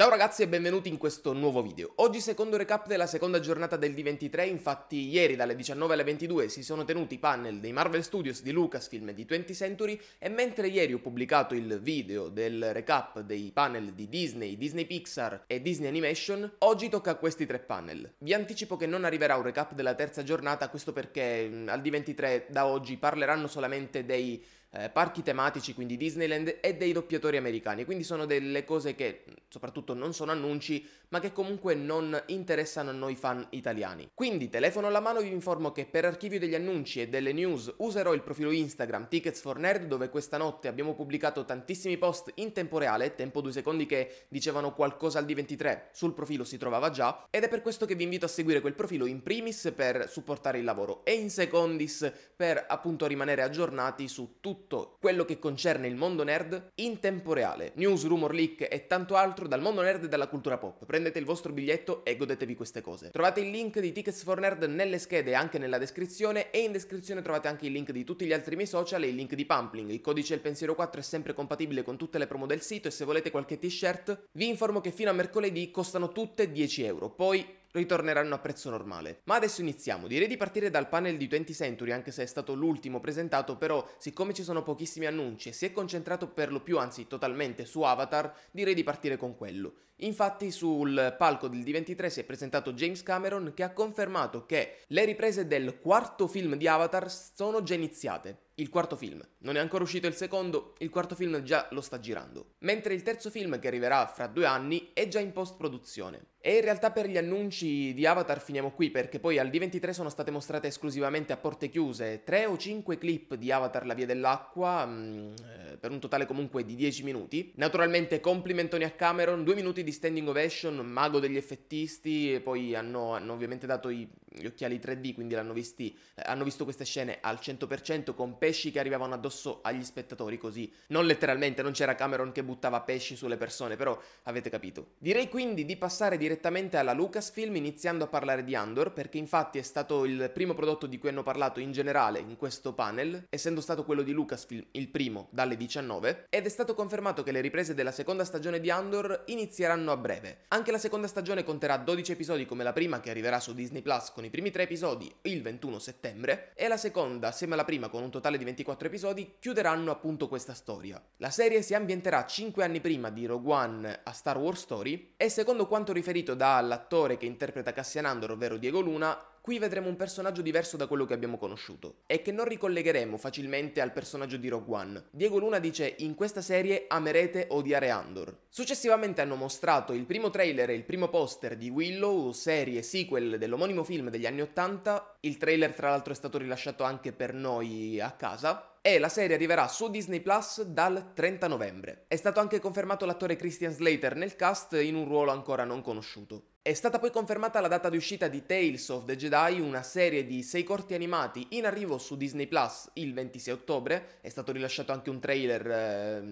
Ciao ragazzi e benvenuti in questo nuovo video. Oggi secondo recap della seconda giornata del D23, infatti ieri dalle 19 alle 22 si sono tenuti i panel dei Marvel Studios di Lucasfilm e di 20th Century e mentre ieri ho pubblicato il video del recap dei panel di Disney, Disney Pixar e Disney Animation, oggi tocca a questi tre panel. Vi anticipo che non arriverà un recap della terza giornata, questo perché al D23 da oggi parleranno solamente dei eh, parchi tematici, quindi Disneyland, e dei doppiatori americani. Quindi sono delle cose che soprattutto non sono annunci, ma che comunque non interessano a noi fan italiani. Quindi telefono alla mano vi informo che per archivio degli annunci e delle news userò il profilo Instagram Tickets for Nerd dove questa notte abbiamo pubblicato tantissimi post in tempo reale, tempo due secondi che dicevano qualcosa al D23, sul profilo si trovava già, ed è per questo che vi invito a seguire quel profilo in primis per supportare il lavoro e in secondis per appunto rimanere aggiornati su tutto tutto quello che concerne il mondo nerd in tempo reale. News, rumor leak e tanto altro dal mondo nerd e dalla cultura pop. Prendete il vostro biglietto e godetevi queste cose. Trovate il link di Tickets for Nerd nelle schede e anche nella descrizione e in descrizione trovate anche il link di tutti gli altri miei social e il link di Pumpling. Il codice del pensiero 4 è sempre compatibile con tutte le promo del sito e se volete qualche t-shirt vi informo che fino a mercoledì costano tutte 10 euro. Poi ritorneranno a prezzo normale. Ma adesso iniziamo, direi di partire dal panel di 20 Century, anche se è stato l'ultimo presentato, però siccome ci sono pochissimi annunci e si è concentrato per lo più, anzi totalmente, su Avatar, direi di partire con quello. Infatti sul palco del D23 si è presentato James Cameron che ha confermato che le riprese del quarto film di Avatar sono già iniziate. Il quarto film. Non è ancora uscito il secondo, il quarto film già lo sta girando. Mentre il terzo film, che arriverà fra due anni, è già in post-produzione. E in realtà per gli annunci di Avatar finiamo qui perché poi al D23 sono state mostrate esclusivamente a porte chiuse 3 o 5 clip di Avatar La Via dell'Acqua mh, mm, eh, per un totale comunque di 10 minuti. Naturalmente complimentoni a Cameron, 2 minuti di standing ovation, mago degli effettisti e poi hanno, hanno ovviamente dato i, gli occhiali 3D quindi l'hanno visti, eh, hanno visto queste scene al 100% con pesci che arrivavano addosso agli spettatori così. Non letteralmente, non c'era Cameron che buttava pesci sulle persone però avete capito. Direi quindi di passare direttamente direttamente alla Lucasfilm iniziando a parlare di Andor perché infatti è stato il primo prodotto di cui hanno parlato in generale in questo panel, essendo stato quello di Lucasfilm il primo dalle 19 ed è stato confermato che le riprese della seconda stagione di Andor inizieranno a breve. Anche la seconda stagione conterà 12 episodi come la prima che arriverà su Disney Plus con i primi tre episodi il 21 settembre e la seconda assieme alla prima con un totale di 24 episodi chiuderanno appunto questa storia. La serie si ambienterà 5 anni prima di Rogue One a Star Wars Story e secondo quanto riferito seguito dall'attore che interpreta Cassianandor, ovvero Diego Luna, qui vedremo un personaggio diverso da quello che abbiamo conosciuto e che non ricollegheremo facilmente al personaggio di Rogue One. Diego Luna dice in questa serie amerete odiare Andor. Successivamente hanno mostrato il primo trailer e il primo poster di Willow, serie sequel dell'omonimo film degli anni 80, il trailer tra l'altro è stato rilasciato anche per noi a casa, e la serie arriverà su Disney Plus dal 30 novembre. È stato anche confermato l'attore Christian Slater nel cast in un ruolo ancora non conosciuto. È stata poi confermata la data di uscita di Tales of the Jedi, una serie di sei corti animati in arrivo su Disney Plus il 26 ottobre, è stato rilasciato anche un trailer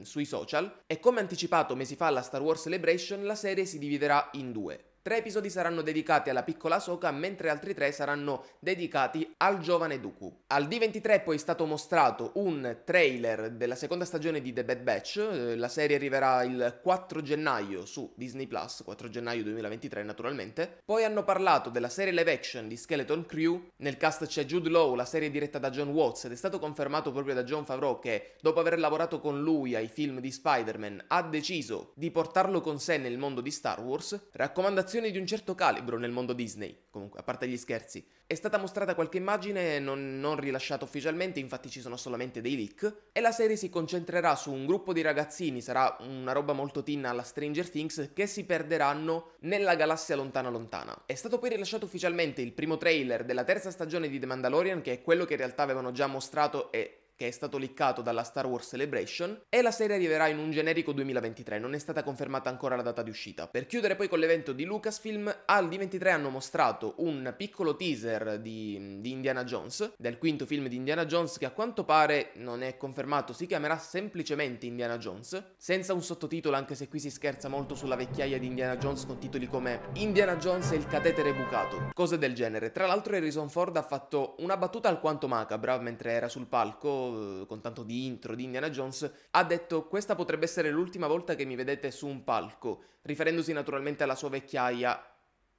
eh, sui social e come anticipato mesi fa alla Star Wars Celebration la serie si dividerà in due. Tre episodi saranno dedicati alla piccola Soka, mentre altri tre saranno dedicati al giovane Dooku. Al D23 è poi stato mostrato un trailer della seconda stagione di The Bad Batch, eh, la serie arriverà il 4 gennaio su Disney Plus, 4 gennaio 2023 naturalmente. Poi hanno parlato della serie live action di Skeleton Crew, nel cast c'è Jude Law, la serie diretta da John Watts ed è stato confermato proprio da John Favreau che dopo aver lavorato con lui ai film di Spider-Man ha deciso di portarlo con sé nel mondo di Star Wars. Raccomandazione un'operazione di un certo calibro nel mondo Disney, comunque, a parte gli scherzi. È stata mostrata qualche immagine non, non rilasciata ufficialmente, infatti ci sono solamente dei leak, e la serie si concentrerà su un gruppo di ragazzini, sarà una roba molto tinna alla Stranger Things, che si perderanno nella galassia lontana lontana. È stato poi rilasciato ufficialmente il primo trailer della terza stagione di The Mandalorian, che è quello che in realtà avevano già mostrato e che è stato leccato dalla Star Wars Celebration, e la serie arriverà in un generico 2023, non è stata confermata ancora la data di uscita. Per chiudere poi con l'evento di Lucasfilm, al D23 hanno mostrato un piccolo teaser di, di Indiana Jones, del quinto film di Indiana Jones, che a quanto pare non è confermato, si chiamerà semplicemente Indiana Jones, senza un sottotitolo, anche se qui si scherza molto sulla vecchiaia di Indiana Jones con titoli come Indiana Jones e il catetere bucato, cose del genere. Tra l'altro Harrison Ford ha fatto una battuta alquanto macabra mentre era sul palco eh, con tanto di intro di Indiana Jones, ha detto questa potrebbe essere l'ultima volta che mi vedete su un palco, riferendosi naturalmente alla sua vecchiaia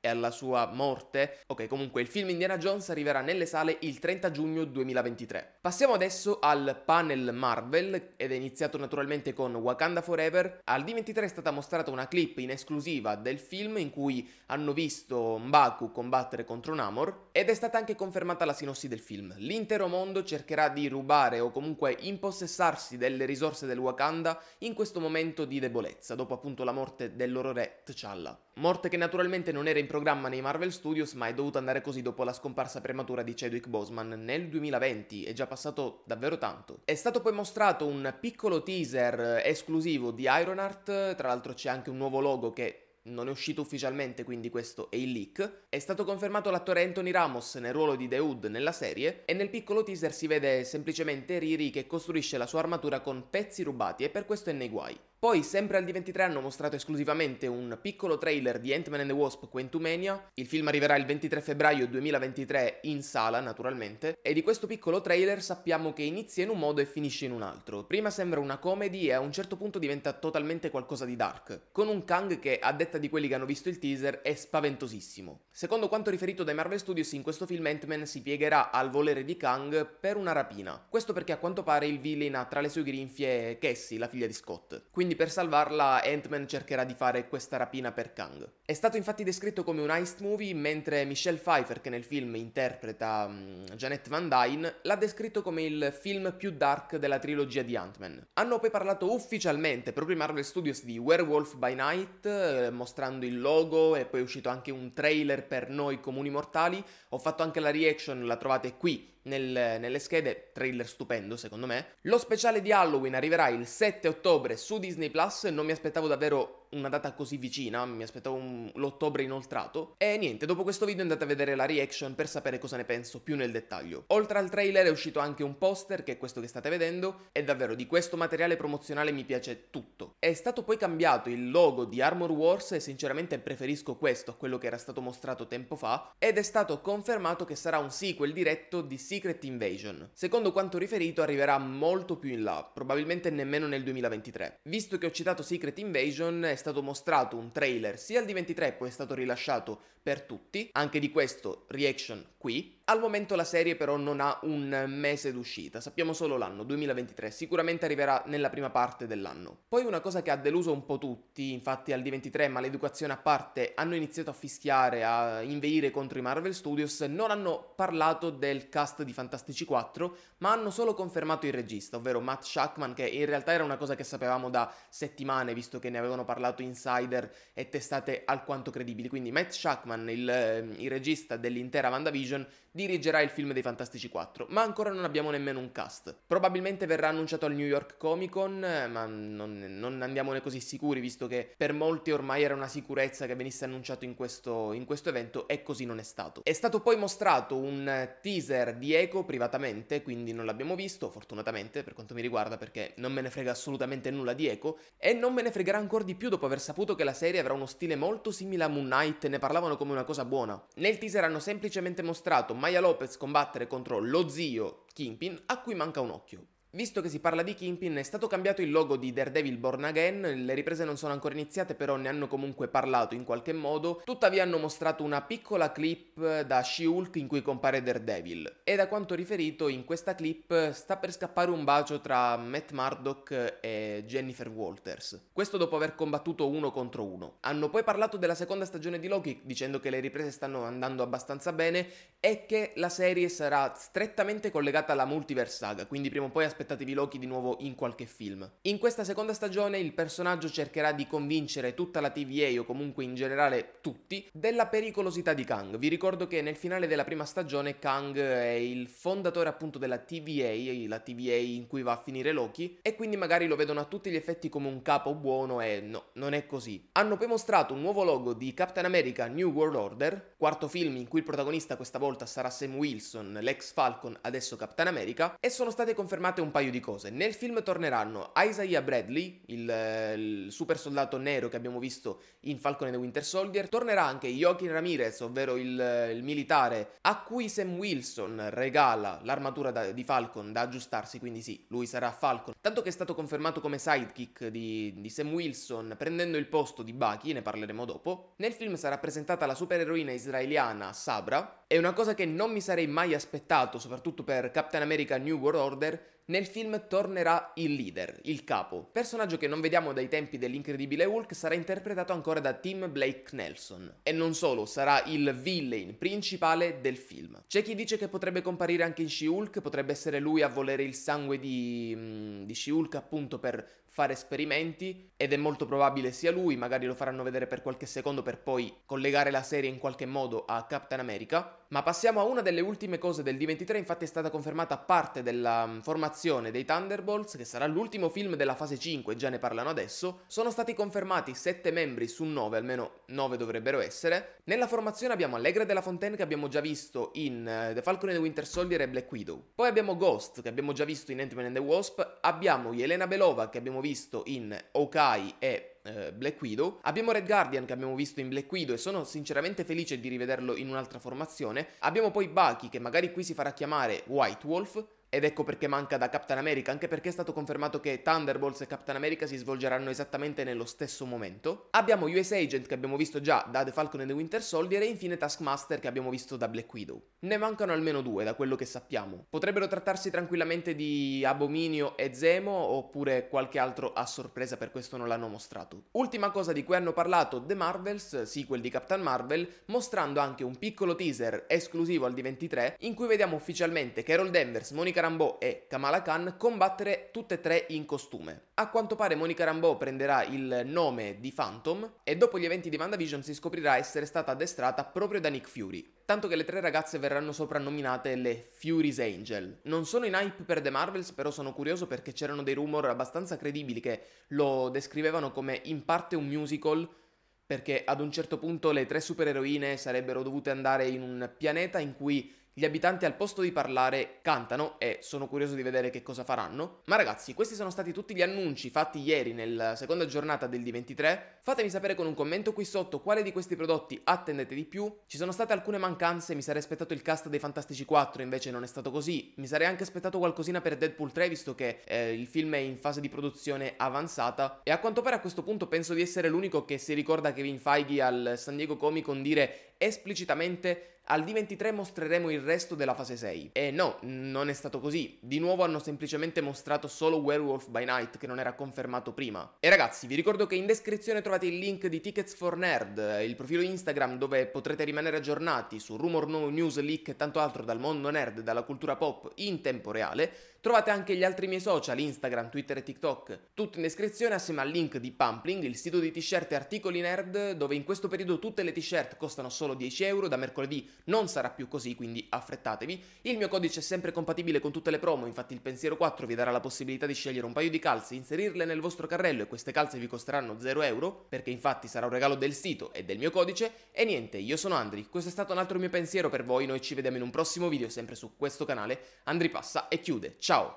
e alla sua morte. Ok, comunque il film Indiana Jones arriverà nelle sale il 30 giugno 2023. Passiamo adesso al panel Marvel ed è iniziato naturalmente con Wakanda Forever. Al D23 è stata mostrata una clip in esclusiva del film in cui hanno visto Mbaku combattere contro Namor ed è stata anche confermata la sinossi del film. L'intero mondo cercherà di rubare o comunque impossessarsi delle risorse del Wakanda in questo momento di debolezza, dopo appunto la morte del loro re T'Challa. Morte che naturalmente non era in programma nei Marvel Studios, ma è dovuta andare così dopo la scomparsa prematura di Chadwick Boseman nel 2020, è già passato davvero tanto. È stato poi mostrato un piccolo teaser eh, esclusivo di Ironheart, tra l'altro c'è anche un nuovo logo che non è uscito ufficialmente, quindi questo è il leak. È stato confermato l'attore Anthony Ramos nel ruolo di The Hood nella serie e nel piccolo teaser si vede semplicemente Riri che costruisce la sua armatura con pezzi rubati e per questo è nei guai. Poi, sempre al D23, hanno mostrato esclusivamente un piccolo trailer di Ant-Man and the Wasp Quentumania. Il film arriverà il 23 febbraio 2023 in sala, naturalmente, e di questo piccolo trailer sappiamo che inizia in un modo e finisce in un altro. Prima sembra una comedy e a un certo punto diventa totalmente qualcosa di dark, con un Kang che, a detta di quelli che hanno visto il teaser, è spaventosissimo. Secondo quanto riferito dai Marvel Studios, in questo film Ant-Man si piegherà al volere di Kang per una rapina. Questo perché a quanto pare il villain ha tra le sue grinfie Cassie, la figlia di Scott. Quindi quindi per salvarla Ant-Man cercherà di fare questa rapina per Kang. È stato infatti descritto come un heist movie, mentre Michelle Pfeiffer, che nel film interpreta um, Janet Van Dyne, l'ha descritto come il film più dark della trilogia di Ant-Man. Hanno poi parlato ufficialmente proprio in Marvel Studios di Werewolf by Night, eh, mostrando il logo e poi è uscito anche un trailer per noi comuni mortali. Ho fatto anche la reaction, la trovate qui nel, nelle schede, trailer stupendo secondo me. Lo speciale di Halloween arriverà il 7 ottobre su Disney Plus, non mi aspettavo davvero una data così vicina, mi aspettavo un... l'ottobre inoltrato. E niente, dopo questo video andate a vedere la reaction per sapere cosa ne penso più nel dettaglio. Oltre al trailer è uscito anche un poster, che è questo che state vedendo, e davvero di questo materiale promozionale mi piace tutto. È stato poi cambiato il logo di Armor Wars e sinceramente preferisco questo a quello che era stato mostrato tempo fa, ed è stato confermato che sarà un sequel diretto di Secret Invasion. Secondo quanto riferito arriverà molto più in là, probabilmente nemmeno nel 2023. Visto che ho citato Secret Invasion, è stato mostrato un trailer sia il d 23 poi è stato rilasciato per tutti, anche di questo reaction qui. Al momento la serie però non ha un mese d'uscita, sappiamo solo l'anno, 2023, sicuramente arriverà nella prima parte dell'anno. Poi una cosa che ha deluso un po' tutti, infatti al D23, maleducazione a parte, hanno iniziato a fischiare, a inveire contro i Marvel Studios, non hanno parlato del cast di Fantastici 4, ma hanno solo confermato il regista, ovvero Matt Shackman, che in realtà era una cosa che sapevamo da settimane, visto che ne avevano parlato insider e testate alquanto credibili. Quindi Matt Shackman, il, ehm, il regista dell'intera WandaVision, dirigerà il film dei Fantastici 4, ma ancora non abbiamo nemmeno un cast. Probabilmente verrà annunciato al New York Comic Con, ma non, non andiamone così sicuri, visto che per molti ormai era una sicurezza che venisse annunciato in questo, in questo evento, e così non è stato. È stato poi mostrato un teaser di Eco privatamente, quindi non l'abbiamo visto, fortunatamente per quanto mi riguarda, perché non me ne frega assolutamente nulla di Eco, e non me ne fregherà ancora di più dopo aver saputo che la serie avrà uno stile molto simile a Moon Knight, ne parlavano come una cosa buona. Nel teaser hanno semplicemente mostrato Maya Lopez combattere contro lo zio Kingpin a cui manca un occhio. Visto che si parla di Kimpin, è stato cambiato il logo di Daredevil Born Again, le riprese non sono ancora iniziate però ne hanno comunque parlato in qualche modo, tuttavia hanno mostrato una piccola clip da She-Hulk in cui compare Daredevil e da quanto riferito in questa clip sta per scappare un bacio tra Matt Murdock e Jennifer Walters, questo dopo aver combattuto uno contro uno. Hanno poi parlato della seconda stagione di Loki dicendo che le riprese stanno andando abbastanza bene e che la serie sarà strettamente collegata alla Multiverse Saga, quindi prima o poi aspettate aspettatevi Loki di nuovo in qualche film. In questa seconda stagione il personaggio cercherà di convincere tutta la TVA o comunque in generale tutti della pericolosità di Kang. Vi ricordo che nel finale della prima stagione Kang è il fondatore appunto della TVA, la TVA in cui va a finire Loki, e quindi magari lo vedono a tutti gli effetti come un capo buono e no, non è così. Hanno poi mostrato un nuovo logo di Captain America New World Order, quarto film in cui il protagonista questa volta sarà Sam Wilson, l'ex Falcon, adesso Captain America, e sono state confermate un paio di cose. Nel film torneranno Isaiah Bradley, il, il super soldato nero che abbiamo visto in Falcon e the Winter Soldier, tornerà anche Joaquin Ramirez, ovvero il, il militare a cui Sam Wilson regala l'armatura da, di Falcon da aggiustarsi, quindi sì, lui sarà Falcon. Tanto che è stato confermato come sidekick di, di Sam Wilson, prendendo il posto di Bucky, ne parleremo dopo. Nel film sarà presentata la supereroina israeliana Sabra, è una cosa che non mi sarei mai aspettato, soprattutto per Captain America New World Order, nel film tornerà il leader, il capo. Personaggio che non vediamo dai tempi dell'incredibile Hulk sarà interpretato ancora da Tim Blake Nelson. E non solo, sarà il villain principale del film. C'è chi dice che potrebbe comparire anche in She-Hulk, potrebbe essere lui a volere il sangue di, mm, di She-Hulk appunto per fare esperimenti ed è molto probabile sia lui, magari lo faranno vedere per qualche secondo per poi collegare la serie in qualche modo a Captain America. Ma passiamo a una delle ultime cose del D23, infatti è stata confermata parte della mm, formazione dei Thunderbolts, che sarà l'ultimo film della fase 5, già ne parlano adesso. Sono stati confermati 7 membri su 9, almeno 9 dovrebbero essere, nella formazione abbiamo Allegra della Fontaine che abbiamo già visto in eh, The Falcon and the Winter Soldier e Black Widow. Poi abbiamo Ghost che abbiamo già visto in Ant-Man and the Wasp. Abbiamo Yelena Belova che abbiamo visto in Okai e eh, Black Widow. Abbiamo Red Guardian che abbiamo visto in Black Widow e sono sinceramente felice di rivederlo in un'altra formazione. Abbiamo poi Bucky che magari qui si farà chiamare White Wolf. Ed ecco perché manca da Captain America, anche perché è stato confermato che Thunderbolts e Captain America si svolgeranno esattamente nello stesso momento. Abbiamo US Agent che abbiamo visto già da The Falcon and the Winter Soldier e infine Taskmaster che abbiamo visto da Black Widow. Ne mancano almeno due da quello che sappiamo. Potrebbero trattarsi tranquillamente di Abominio e Zemo oppure qualche altro a sorpresa per questo non l'hanno mostrato. Ultima cosa di cui hanno parlato The Marvels, sequel di Captain Marvel, mostrando anche un piccolo teaser esclusivo al D23 in cui vediamo ufficialmente Carol Danvers, Monica Rambeau e Kamala Khan combattere tutte e tre in costume. A quanto pare Monica Rambeau prenderà il nome di Phantom e dopo gli eventi di WandaVision si scoprirà essere stata addestrata proprio da Nick Fury. Tanto che le tre ragazze verranno soprannominate le Fury's Angel. Non sono in hype per The Marvels, però sono curioso perché c'erano dei rumor abbastanza credibili che lo descrivevano come in parte un musical perché ad un certo punto le tre supereroine sarebbero dovute andare in un pianeta in cui gli abitanti al posto di parlare cantano e sono curioso di vedere che cosa faranno. Ma ragazzi, questi sono stati tutti gli annunci fatti ieri nella seconda giornata del D23. Fatemi sapere con un commento qui sotto quale di questi prodotti attendete di più. Ci sono state alcune mancanze, mi sarei aspettato il cast dei Fantastici 4, invece non è stato così. Mi sarei anche aspettato qualcosina per Deadpool 3, visto che eh, il film è in fase di produzione avanzata. E a quanto pare a questo punto penso di essere l'unico che si ricorda Kevin Feige al San Diego Comic Con dire esplicitamente al D23 mostreremo il resto della fase 6. E no, non è stato così. Di nuovo hanno semplicemente mostrato solo Werewolf by Night, che non era confermato prima. E ragazzi, vi ricordo che in descrizione trovate il link di Tickets for Nerd, il profilo Instagram dove potrete rimanere aggiornati su rumor, no, news, leak e tanto altro dal mondo nerd e dalla cultura pop in tempo reale Trovate anche gli altri miei social, Instagram, Twitter e TikTok, tutto in descrizione assieme al link di Pumpling, il sito di t-shirt e articoli nerd, dove in questo periodo tutte le t-shirt costano solo 10 euro, da mercoledì non sarà più così, quindi affrettatevi. Il mio codice è sempre compatibile con tutte le promo, infatti il pensiero 4 vi darà la possibilità di scegliere un paio di calze, inserirle nel vostro carrello e queste calze vi costeranno 0 euro, perché infatti sarà un regalo del sito e del mio codice. E niente, io sono Andri, questo è stato un altro mio pensiero per voi, noi ci vediamo in un prossimo video sempre su questo canale. Andri passa e chiude, ciao! Tchau!